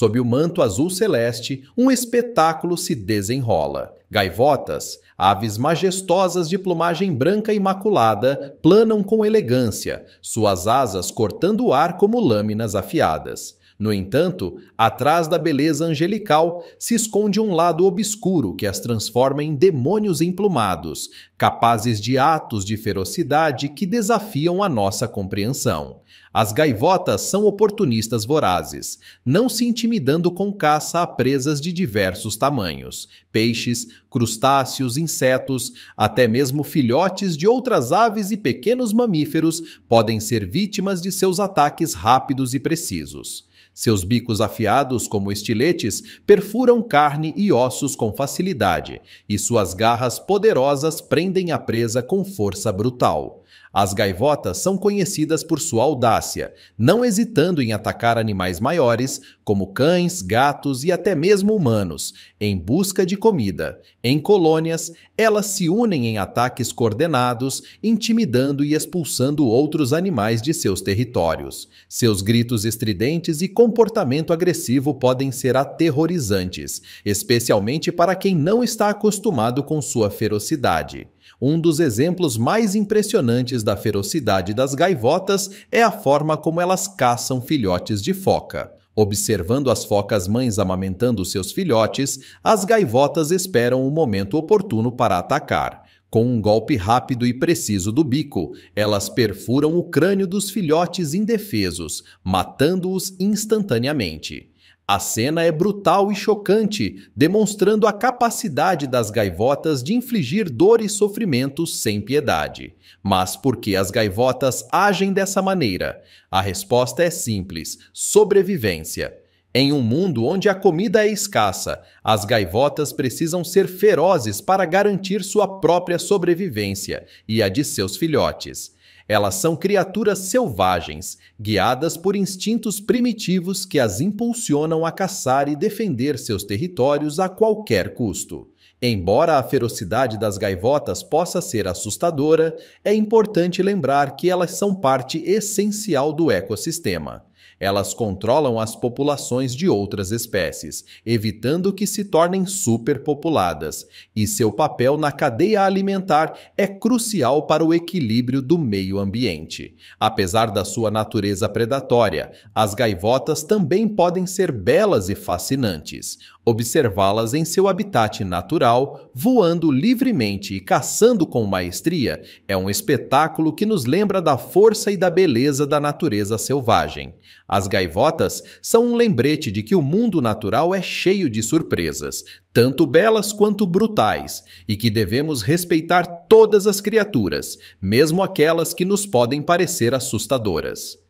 Sob o manto azul celeste, um espetáculo se desenrola. Gaivotas, aves majestosas de plumagem branca imaculada, planam com elegância, suas asas cortando o ar como lâminas afiadas. No entanto, atrás da beleza angelical se esconde um lado obscuro que as transforma em demônios emplumados, capazes de atos de ferocidade que desafiam a nossa compreensão. As gaivotas são oportunistas vorazes, não se intimidando com caça a presas de diversos tamanhos: peixes, crustáceos, insetos, até mesmo filhotes de outras aves e pequenos mamíferos podem ser vítimas de seus ataques rápidos e precisos. Seus bicos afiados, como estiletes, perfuram carne e ossos com facilidade, e suas garras poderosas prendem a presa com força brutal. As gaivotas são conhecidas por sua audácia, não hesitando em atacar animais maiores, como cães, gatos e até mesmo humanos, em busca de comida. Em colônias, elas se unem em ataques coordenados, intimidando e expulsando outros animais de seus territórios. Seus gritos estridentes e comportamento agressivo podem ser aterrorizantes, especialmente para quem não está acostumado com sua ferocidade. Um dos exemplos mais impressionantes da ferocidade das gaivotas é a forma como elas caçam filhotes de foca. Observando as focas mães amamentando seus filhotes, as gaivotas esperam o momento oportuno para atacar. Com um golpe rápido e preciso do bico, elas perfuram o crânio dos filhotes indefesos, matando-os instantaneamente. A cena é brutal e chocante, demonstrando a capacidade das gaivotas de infligir dor e sofrimento sem piedade. Mas por que as gaivotas agem dessa maneira? A resposta é simples: sobrevivência. Em um mundo onde a comida é escassa, as gaivotas precisam ser ferozes para garantir sua própria sobrevivência e a de seus filhotes. Elas são criaturas selvagens, guiadas por instintos primitivos que as impulsionam a caçar e defender seus territórios a qualquer custo. Embora a ferocidade das gaivotas possa ser assustadora, é importante lembrar que elas são parte essencial do ecossistema. Elas controlam as populações de outras espécies, evitando que se tornem superpopuladas, e seu papel na cadeia alimentar é crucial para o equilíbrio do meio ambiente. Apesar da sua natureza predatória, as gaivotas também podem ser belas e fascinantes. Observá-las em seu habitat natural, voando livremente e caçando com maestria, é um espetáculo que nos lembra da força e da beleza da natureza selvagem. As gaivotas são um lembrete de que o mundo natural é cheio de surpresas, tanto belas quanto brutais, e que devemos respeitar todas as criaturas, mesmo aquelas que nos podem parecer assustadoras.